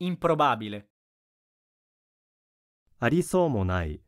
improbabile. ありそうもない。